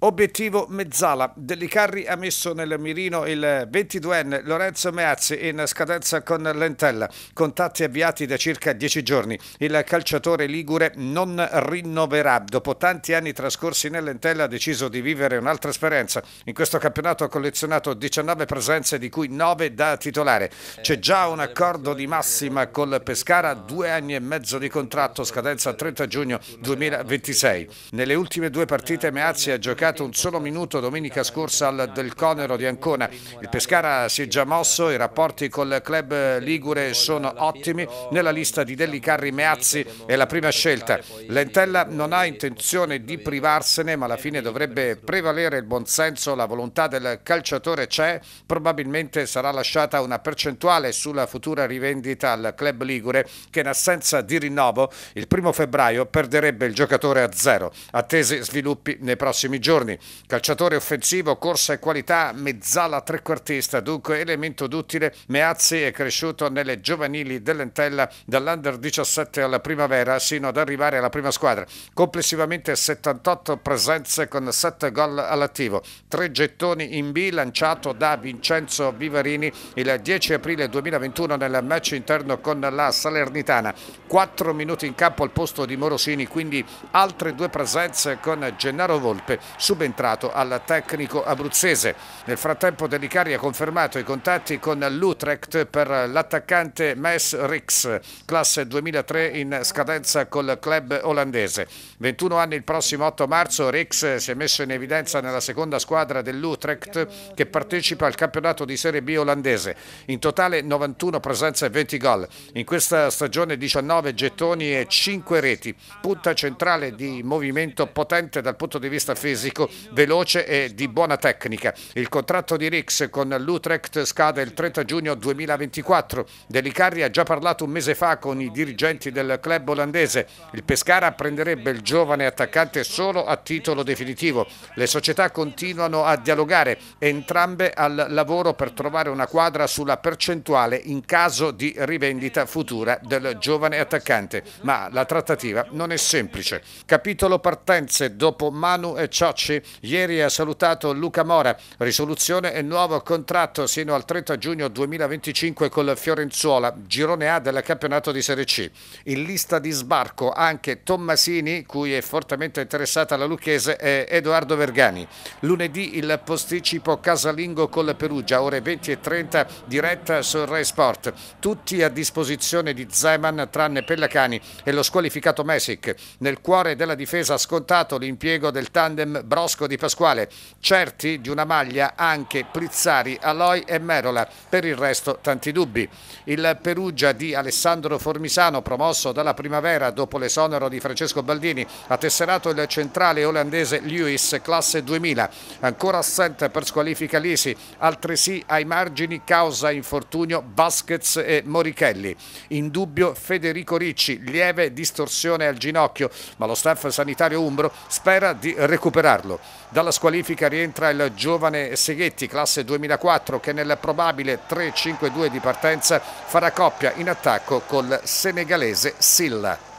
Obiettivo mezzala. Dell'Icarri ha messo nel mirino il 22enne Lorenzo Meazzi in scadenza con Lentella. Contatti avviati da circa dieci giorni. Il calciatore ligure non rinnoverà. Dopo tanti anni trascorsi nell'Entella ha deciso di vivere un'altra esperienza. In questo campionato ha collezionato 19 presenze di cui 9 da titolare. C'è eh, già un eh, accordo di eh, massima col Pescara, due anni e mezzo di contratto, scadenza 30 giugno 2026. Nelle ultime due partite Meazzi ha giocato giocato un solo minuto domenica scorsa al Del Conero di Ancona. Il Pescara si è già mosso, i rapporti col club Ligure sono ottimi. Nella lista di Dellicarri Meazzi è la prima scelta. Lentella non ha intenzione di privarsene, ma alla fine dovrebbe prevalere il buonsenso, la volontà del calciatore c'è, probabilmente sarà lasciata una percentuale sulla futura rivendita al club Ligure che in assenza di rinnovo il primo febbraio perderebbe il giocatore a zero. Attesi sviluppi nei prossimi giorni giorni. Calciatore offensivo, corsa e qualità, mezzala trequartista, dunque elemento duttile. Meazzi è cresciuto nelle giovanili dell'Entella dall'Under 17 alla primavera sino ad arrivare alla prima squadra. Complessivamente 78 presenze con 7 gol all'attivo, 3 gettoni in B lanciato da Vincenzo Vivarini il 10 aprile 2021 nel match interno con la Salernitana. 4 minuti in campo al posto di Morosini, quindi altre due presenze con Gennaro Volpe subentrato al tecnico abruzzese. Nel frattempo Delicari ha confermato i contatti con l'Utrecht per l'attaccante Mes Rix, classe 2003 in scadenza col club olandese. 21 anni il prossimo 8 marzo Rix si è messo in evidenza nella seconda squadra dell'Utrecht che partecipa al campionato di Serie B olandese. In totale 91 presenze e 20 gol. In questa stagione 19 gettoni e 5 reti. Punta centrale di movimento potente dal punto di vista fisico tedesco veloce e di buona tecnica. Il contratto di Rix con l'Utrecht scade il 30 giugno 2024. Delicarri ha già parlato un mese fa con i dirigenti del club olandese. Il Pescara prenderebbe il giovane attaccante solo a titolo definitivo. Le società continuano a dialogare, entrambe al lavoro per trovare una quadra sulla percentuale in caso di rivendita futura del giovane attaccante. Ma la trattativa non è semplice. Capitolo partenze dopo Manu e Ciocci. Bocci ieri ha salutato Luca Mora, risoluzione e nuovo contratto sino al 30 giugno 2025 col Fiorenzuola, girone A del campionato di Serie C. In lista di sbarco anche Tommasini, cui è fortemente interessata la Lucchese, e Edoardo Vergani. Lunedì il posticipo casalingo col Perugia, ore 20 e 30, diretta su Rai Sport. Tutti a disposizione di Zeman tranne Pellacani e lo squalificato Messic. Nel cuore della difesa ha scontato l'impiego del tandem Bravo Brosco di Pasquale, certi di una maglia anche Plizzari, Aloy e Merola, per il resto tanti dubbi. Il Perugia di Alessandro Formisano, promosso dalla primavera dopo l'esonero di Francesco Baldini, ha tesserato il centrale olandese Lewis, classe 2000, ancora assente per squalifica Lisi, altresì ai margini causa infortunio Vasquez e Morichelli. In dubbio Federico Ricci, lieve distorsione al ginocchio, ma lo staff sanitario Umbro spera di recuperarlo farlo. Dalla squalifica rientra il giovane Seghetti, classe 2004, che nel probabile 3-5-2 di partenza farà coppia in attacco col senegalese Silla.